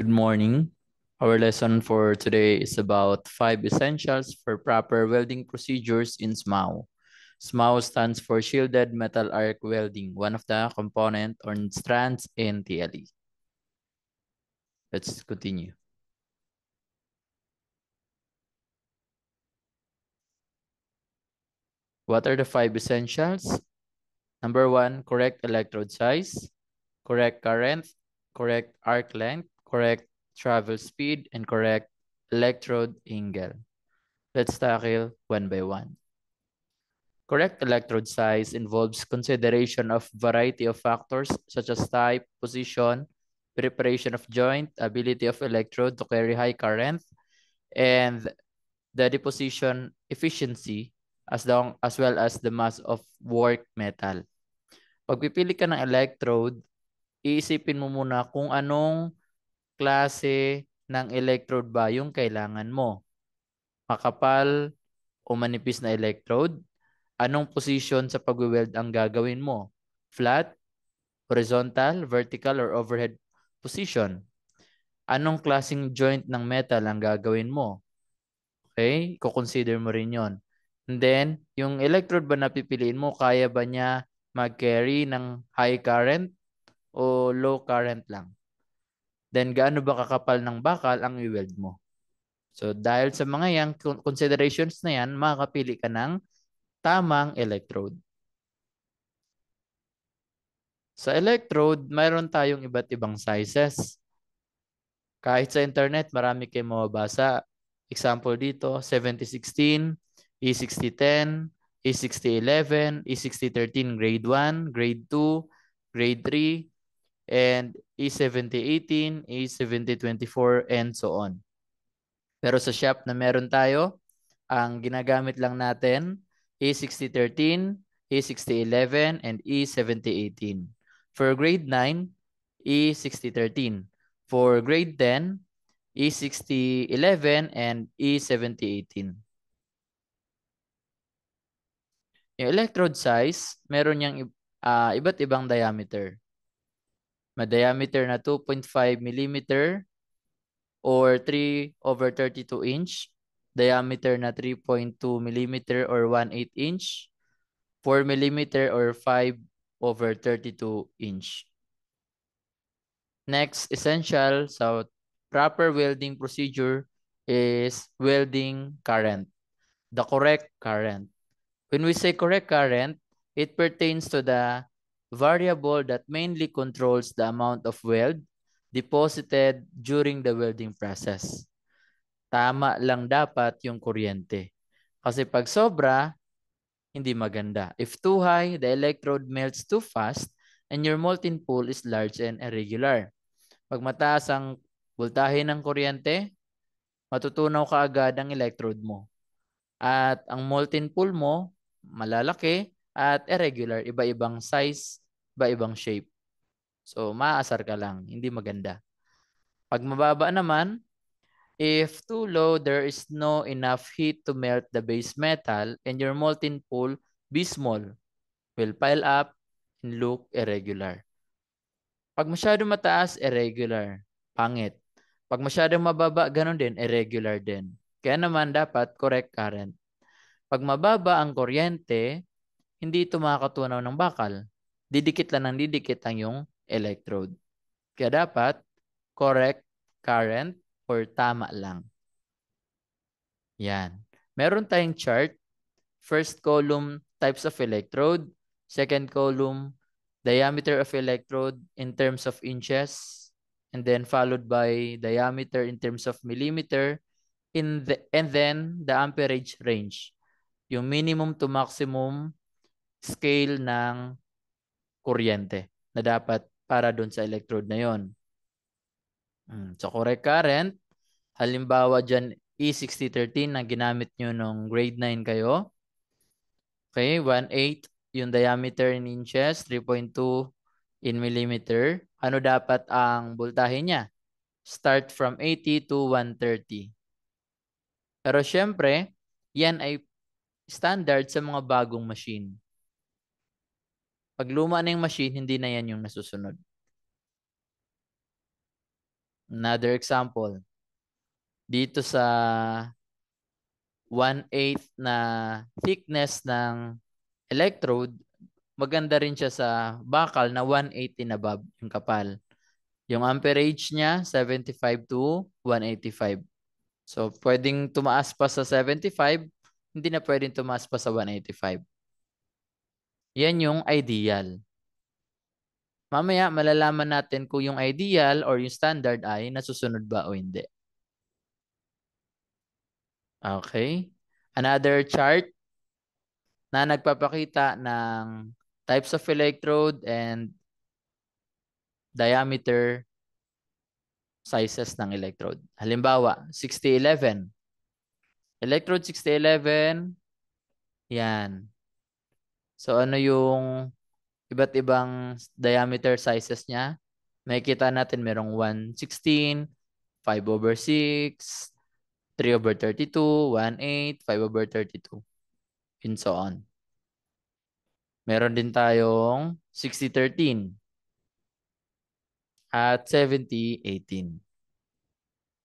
Good morning. Our lesson for today is about five essentials for proper welding procedures in SMAU. SMAU stands for Shielded Metal Arc Welding, one of the component or strands in TLE. Let's continue. What are the five essentials? Number one, correct electrode size, correct current, correct arc length, correct travel speed, and correct electrode angle. Let's tackle one by one. Correct electrode size involves consideration of variety of factors such as type, position, preparation of joint, ability of electrode to carry high current, and the deposition efficiency as, long, as well as the mass of work metal. Pagpipili ka ng electrode, iisipin mo muna kung anong klase ng electrode ba yung kailangan mo? Makapal o manipis na electrode? Anong position sa pag weld ang gagawin mo? Flat, horizontal, vertical, or overhead position? Anong klasing joint ng metal ang gagawin mo? Okay? Kukonsider mo rin yon. And then, yung electrode ba na pipiliin mo, kaya ba niya mag-carry ng high current o low current lang? then gaano ba kakapal ng bakal ang i-weld mo. So dahil sa mga yan, considerations na yan, makakapili ka ng tamang electrode. Sa electrode, mayroon tayong iba't ibang sizes. Kahit sa internet, marami kayo mababasa. Example dito, 7016, E6010, E6011, E6013 grade 1, grade 2, grade 3, and A7018, A7024, and so on. Pero sa shop na meron tayo, ang ginagamit lang natin A6013, A6011, and E7018. For grade 9, E6013. For grade 10, E6011 and E7018. Yung electrode size, meron niyang uh, iba't ibang diameter ma-diameter na 2.5 mm or 3 over 32 inch, diameter na 3.2 mm or 1/8 inch, 4 mm or 5 over 32 inch. Next, essential so proper welding procedure is welding current, the correct current. When we say correct current, it pertains to the variable that mainly controls the amount of weld deposited during the welding process. Tama lang dapat yung kuryente. Kasi pag sobra, hindi maganda. If too high, the electrode melts too fast and your molten pool is large and irregular. Pag mataas ang voltahe ng kuryente, matutunaw ka agad ang electrode mo. At ang molten pool mo, malalaki at irregular, iba-ibang size iba-ibang shape. So, maasar ka lang. Hindi maganda. Pag mababa naman, if too low, there is no enough heat to melt the base metal and your molten pool, be small, will pile up and look irregular. Pag masyado mataas, irregular. Pangit. Pag masyado mababa, ganun din, irregular din. Kaya naman dapat correct current. Pag mababa ang kuryente, hindi ito makakatunaw ng bakal didikit lang ng didikit ang yung electrode. Kaya dapat correct current or tama lang. Yan. Meron tayong chart. First column, types of electrode. Second column, diameter of electrode in terms of inches. And then followed by diameter in terms of millimeter. In the, and then the amperage range. Yung minimum to maximum scale ng kuryente na dapat para doon sa electrode na yon. Hmm, so correct current, halimbawa dyan E6013 na ginamit nyo nung grade 9 kayo. Okay, 1.8 yung diameter in inches, 3.2 in millimeter. Ano dapat ang voltahe niya? Start from 80 to 130. Pero syempre, yan ay standard sa mga bagong machine. Pag luma na yung machine, hindi na yan yung nasusunod. Another example. Dito sa 1 8 na thickness ng electrode, maganda rin siya sa bakal na 180 na bob yung kapal. Yung amperage niya, 75 to 185. So, pwedeng tumaas pa sa 75, hindi na pwedeng tumaas pa sa 185. Yan yung ideal. Mamaya, malalaman natin kung yung ideal or yung standard ay nasusunod ba o hindi. Okay. Another chart na nagpapakita ng types of electrode and diameter sizes ng electrode. Halimbawa, 6011. Electrode 6011, yan. So ano yung iba't ibang diameter sizes niya? Makikita natin merong 116, 5 over 6, 3 over 32, 1/8, 5 over 32, and so on. Meron din tayong 60-13 at 70-18.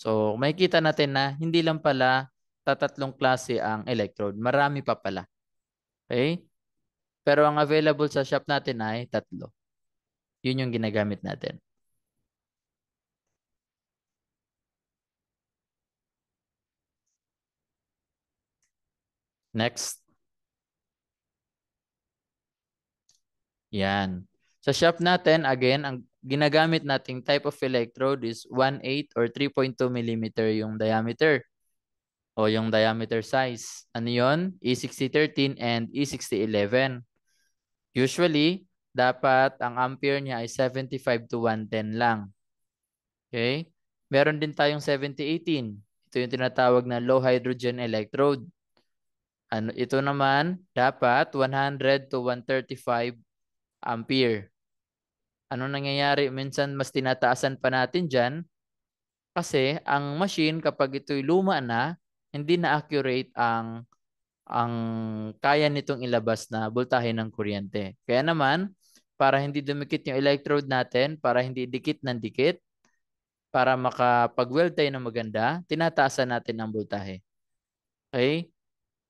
So, makikita natin na hindi lang pala tatatlong klase ang electrode. Marami pa pala. Okay? Pero ang available sa shop natin ay tatlo. Yun yung ginagamit natin. Next. Yan. Sa shop natin, again, ang ginagamit nating type of electrode is 1.8 or 3.2 mm yung diameter o yung diameter size. Ano yun? E6013 and E6011. Usually, dapat ang ampere niya ay 75 to 110 lang. Okay? Meron din tayong 7018. Ito yung tinatawag na low hydrogen electrode. Ano, ito naman, dapat 100 to 135 ampere. Ano nangyayari? Minsan mas tinataasan pa natin dyan kasi ang machine kapag ito'y luma na, hindi na accurate ang ang kaya nitong ilabas na boltahe ng kuryente. Kaya naman, para hindi dumikit yung electrode natin, para hindi dikit ng dikit, para makapag-weld tayo ng maganda, tinataasan natin ang boltahe. Okay?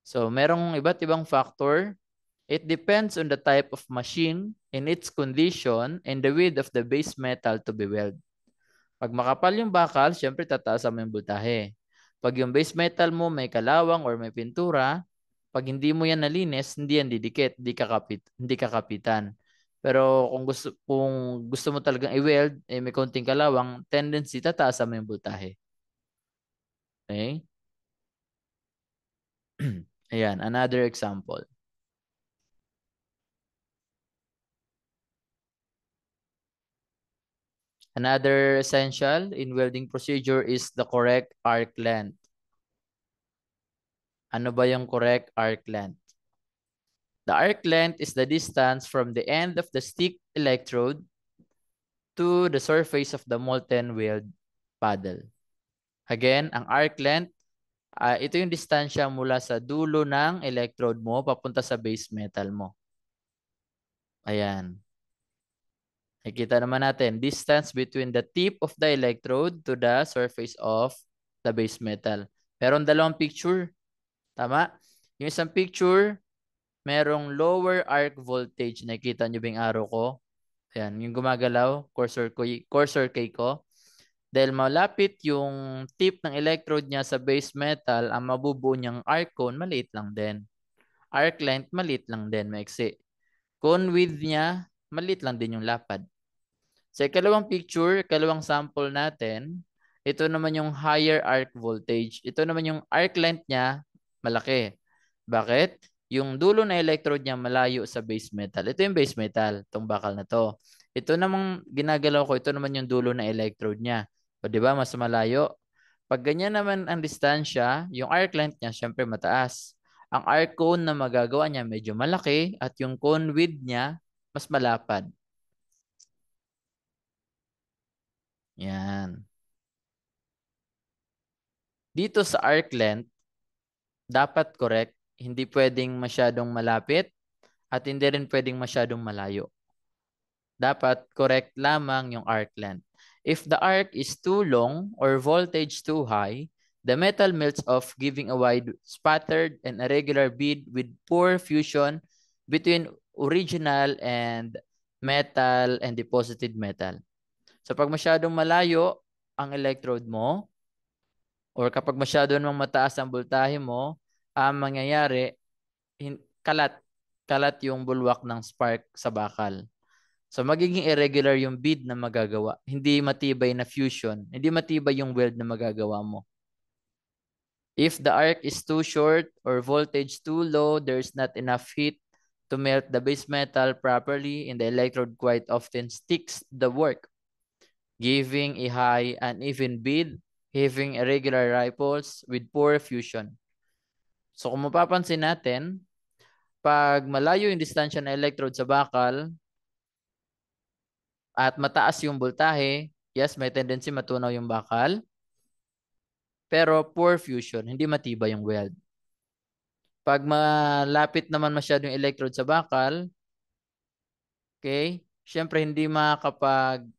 So, merong iba't ibang factor. It depends on the type of machine and its condition and the width of the base metal to be welded. Pag makapal yung bakal, syempre tataasan mo yung boltahe. Pag yung base metal mo may kalawang or may pintura, pag hindi mo yan nalinis, hindi yan didikit, hindi kakapit, hindi kakapitan. Pero kung gusto kung gusto mo talagang i-weld, eh, may konting kalawang, tendency tataas mo yung voltahe. Okay? Ayan, another example. Another essential in welding procedure is the correct arc length. Ano ba yung correct arc length? The arc length is the distance from the end of the stick electrode to the surface of the molten wheeled paddle. Again, ang arc length, uh, ito yung distansya mula sa dulo ng electrode mo papunta sa base metal mo. Ayan. Nakikita naman natin, distance between the tip of the electrode to the surface of the base metal. Pero Meron dalawang picture. Tama? Yung isang picture, merong lower arc voltage. Nakikita nyo ba yung araw ko? Ayan, yung gumagalaw, cursor, ko, cursor kay ko. Dahil malapit yung tip ng electrode niya sa base metal, ang mabubuo niyang arc cone, maliit lang din. Arc length, maliit lang din, maiksi. Cone width niya, maliit lang din yung lapad. Sa ikalawang picture, ikalawang sample natin, ito naman yung higher arc voltage. Ito naman yung arc length niya, malaki. Bakit? Yung dulo na electrode niya malayo sa base metal. Ito yung base metal, tong bakal na to. Ito namang ginagalaw ko, ito naman yung dulo na electrode niya. O di ba mas malayo? Pag ganyan naman ang distansya, yung arc length niya syempre mataas. Ang arc cone na magagawa niya medyo malaki at yung cone width niya mas malapad. Yan. Dito sa arc length, dapat correct, hindi pwedeng masyadong malapit at hindi rin pwedeng masyadong malayo. Dapat correct lamang yung arc length. If the arc is too long or voltage too high, the metal melts off giving a wide spattered and irregular bead with poor fusion between original and metal and deposited metal. So pag masyadong malayo ang electrode mo, or kapag masyado namang mataas ang boltahe mo, ang mangyayari, kalat. Kalat yung bulwak ng spark sa bakal. So magiging irregular yung bead na magagawa. Hindi matibay na fusion. Hindi matibay yung weld na magagawa mo. If the arc is too short or voltage too low, there's not enough heat to melt the base metal properly and the electrode quite often sticks the work, giving a high uneven bead having irregular ripples with poor fusion. So kung mapapansin natin, pag malayo yung distansya ng electrode sa bakal at mataas yung boltahe, yes, may tendency matunaw yung bakal. Pero poor fusion, hindi matibay yung weld. Pag malapit naman masyado yung electrode sa bakal, okay, syempre hindi makakapag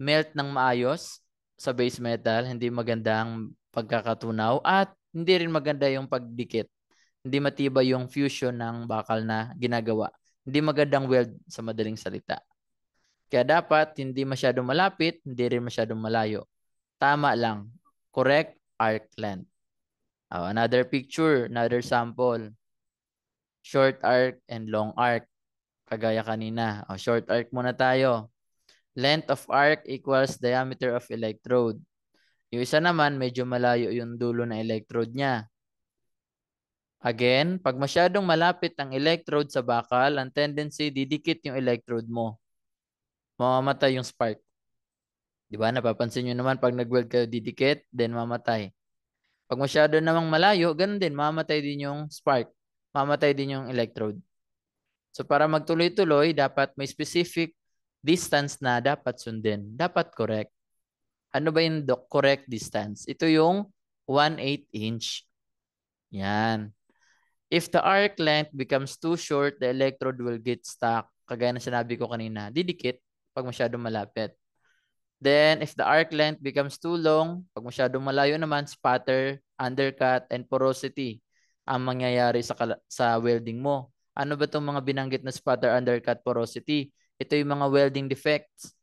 melt ng maayos sa base metal, hindi maganda ang pagkakatunaw at hindi rin maganda yung pagdikit. Hindi matibay yung fusion ng bakal na ginagawa. Hindi magandang weld sa madaling salita. Kaya dapat hindi masyado malapit, hindi rin masyado malayo. Tama lang. Correct arc length. Oh, another picture, another sample. Short arc and long arc. Kagaya kanina. Oh, short arc muna tayo. Length of arc equals diameter of electrode. Yung isa naman, medyo malayo yung dulo na electrode niya. Again, pag masyadong malapit ang electrode sa bakal, ang tendency didikit yung electrode mo. Mamamatay yung spark. 'Di ba? Napapansin niyo naman pag nag-weld kayo didikit, then mamatay. Pag masyado namang malayo, ganun din, mamatay din yung spark. Mamatay din yung electrode. So para magtuloy-tuloy, dapat may specific distance na dapat sundin. Dapat correct. Ano ba yung correct distance? Ito yung 1/8 inch. Yan. If the arc length becomes too short, the electrode will get stuck. Kagaya na sinabi ko kanina, didikit pag masyadong malapit. Then, if the arc length becomes too long, pag masyadong malayo naman, spatter, undercut, and porosity ang mangyayari sa, sa welding mo. Ano ba itong mga binanggit na spatter, undercut, porosity? Ito yung mga welding defects.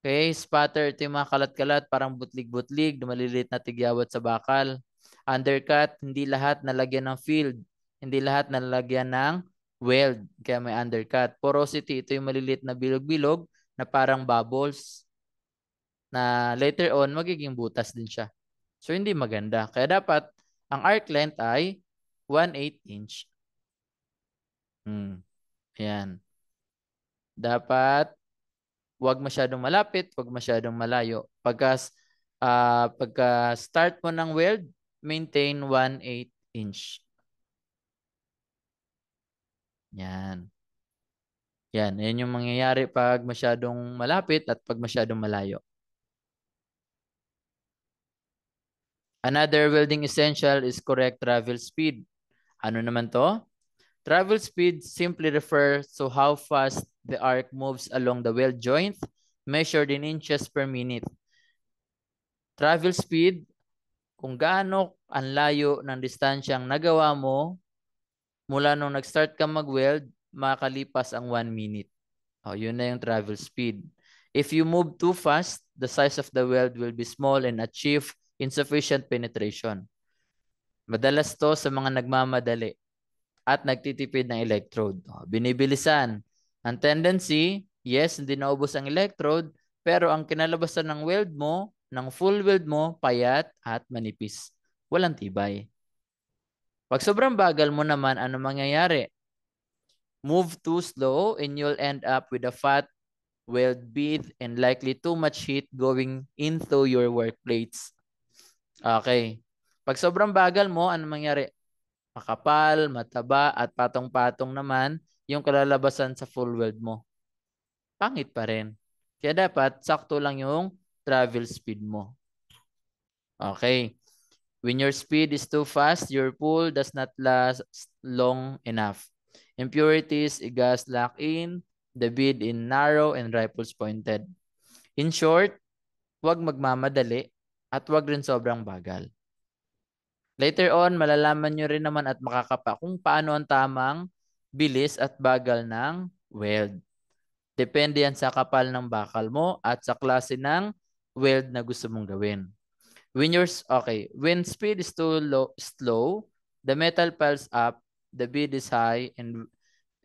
Okay, spatter, ito yung mga kalat-kalat, parang butlig-butlig, dumalilit na tigyawat sa bakal. Undercut, hindi lahat nalagyan ng field. Hindi lahat nalagyan ng weld, kaya may undercut. Porosity, ito yung maliliit na bilog-bilog na parang bubbles na later on magiging butas din siya. So hindi maganda. Kaya dapat ang arc length ay 1/8 inch. Hmm. Ayan. Dapat wag masyadong malapit, wag masyadong malayo. Pagka, uh, ah, pagka start mo ng weld, maintain 1.8 inch. Yan. Yan, yan yung mangyayari pag masyadong malapit at pag masyadong malayo. Another welding essential is correct travel speed. Ano naman to? Travel speed simply refers to how fast the arc moves along the weld joint, measured in inches per minute. Travel speed, kung gaano ang layo ng distansyang nagawa mo mula nung nag-start ka mag-weld, makalipas ang 1 minute. Oh, yun na yung travel speed. If you move too fast, the size of the weld will be small and achieve insufficient penetration. Madalas to sa mga nagmamadali at nagtitipid ng electrode. Oh, binibilisan ang tendency, yes, hindi naubos ang electrode, pero ang kinalabasan ng weld mo, ng full weld mo, payat at manipis. Walang tibay. Pag sobrang bagal mo naman, ano mangyayari? Move too slow and you'll end up with a fat weld bead and likely too much heat going into your work plates. Okay. Pag sobrang bagal mo, ano mangyayari? Makapal, mataba, at patong-patong naman yung kalalabasan sa full weld mo. Pangit pa rin. Kaya dapat sakto lang yung travel speed mo. Okay. When your speed is too fast, your pool does not last long enough. Impurities, gas lock in, the bead in narrow and rifles pointed. In short, huwag magmamadali at huwag rin sobrang bagal. Later on, malalaman nyo rin naman at makakapa kung paano ang tamang bilis at bagal ng weld. Depende yan sa kapal ng bakal mo at sa klase ng weld na gusto mong gawin. When you're, okay, when speed is too low, slow, the metal piles up, the bead is high and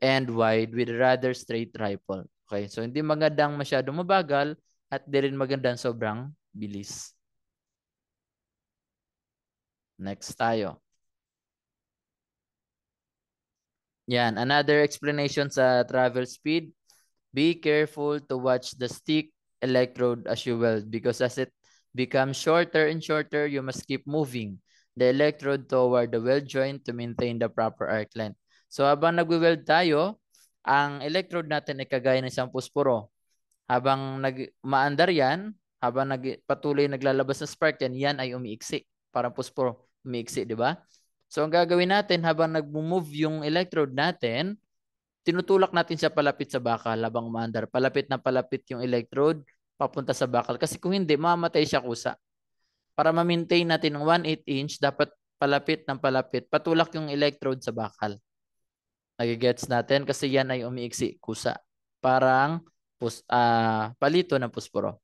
and wide with rather straight rifle. Okay, so hindi magandang masyadong mabagal at di rin magandang sobrang bilis. Next tayo. Yan, another explanation sa travel speed. Be careful to watch the stick electrode as you weld because as it becomes shorter and shorter, you must keep moving the electrode toward the weld joint to maintain the proper arc length. So habang nagwe-weld tayo, ang electrode natin ay kagaya ng isang pusporo. Habang nag maandar yan, habang nag, patuloy naglalabas ng spark yan, yan ay umiiksi. Parang pusporo, umiiksi, di ba? So ang gagawin natin habang nag-move yung electrode natin, tinutulak natin siya palapit sa bakal habang umaandar. Palapit na palapit yung electrode papunta sa bakal. Kasi kung hindi, mamatay siya kusa. Para ma-maintain natin ng 1/8 inch, dapat palapit ng palapit. Patulak yung electrode sa bakal. Nagigets natin kasi yan ay umiiksi kusa. Parang pus, uh, palito ng pusporo.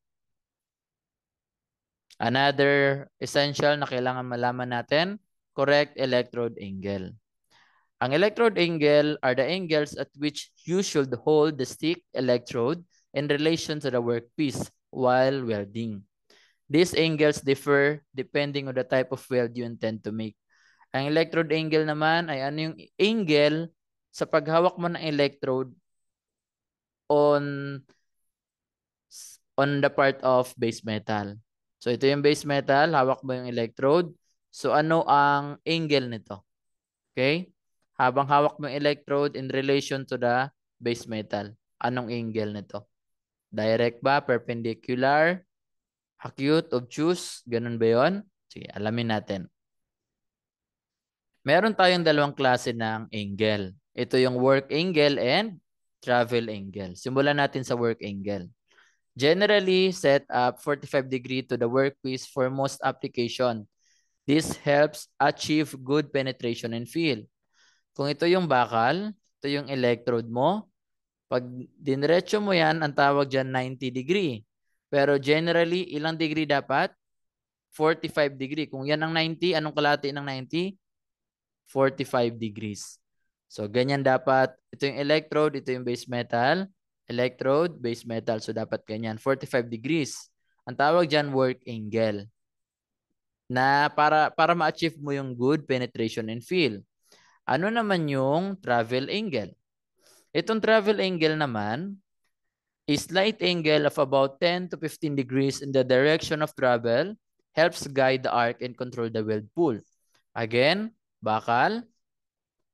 Another essential na kailangan malaman natin correct electrode angle. Ang electrode angle are the angles at which you should hold the stick electrode in relation to the workpiece while welding. These angles differ depending on the type of weld you intend to make. Ang electrode angle naman ay ano yung angle sa paghawak mo ng electrode on on the part of base metal. So ito yung base metal, hawak mo yung electrode. So ano ang angle nito? Okay? Habang hawak mo electrode in relation to the base metal, anong angle nito? Direct ba? Perpendicular? Acute? Obtuse? Ganun ba yun? Sige, alamin natin. Meron tayong dalawang klase ng angle. Ito yung work angle and travel angle. Simulan natin sa work angle generally set up 45 degree to the workpiece for most application This helps achieve good penetration and feel. Kung ito yung bakal, ito yung electrode mo, pag diniretso mo yan, ang tawag dyan 90 degree. Pero generally, ilang degree dapat? 45 degree. Kung yan ang 90, anong kalati ng 90? 45 degrees. So, ganyan dapat. Ito yung electrode, ito yung base metal. Electrode, base metal. So, dapat ganyan. 45 degrees. Ang tawag dyan, work angle na para para ma-achieve mo yung good penetration and feel. Ano naman yung travel angle? Itong travel angle naman is slight angle of about 10 to 15 degrees in the direction of travel helps guide the arc and control the weld pool. Again, bakal,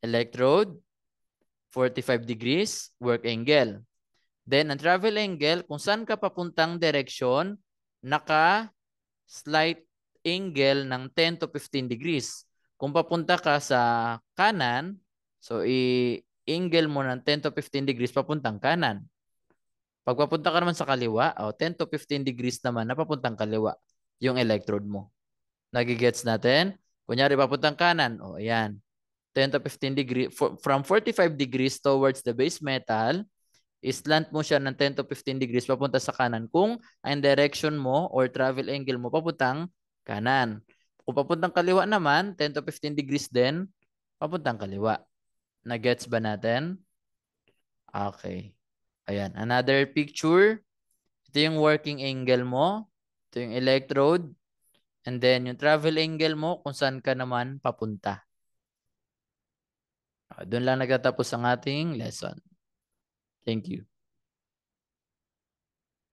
electrode, 45 degrees, work angle. Then, ang travel angle, kung saan ka papuntang direksyon, naka slight angle ng 10 to 15 degrees. Kung papunta ka sa kanan, so i-angle mo ng 10 to 15 degrees papuntang kanan. Pag papunta ka naman sa kaliwa, oh, 10 to 15 degrees naman na papuntang kaliwa yung electrode mo. Nagigets natin? Kunyari papuntang kanan, oh, ayan. 10 to 15 degree from 45 degrees towards the base metal, islant mo siya ng 10 to 15 degrees papunta sa kanan kung ang direction mo or travel angle mo papuntang kanan. Kung papuntang kaliwa naman, 10 to 15 degrees din, papuntang kaliwa. Nagets ba natin? Okay. Ayan. Another picture. Ito yung working angle mo. Ito yung electrode. And then yung travel angle mo kung saan ka naman papunta. Ah, Doon lang nagtatapos ang ating lesson. Thank you.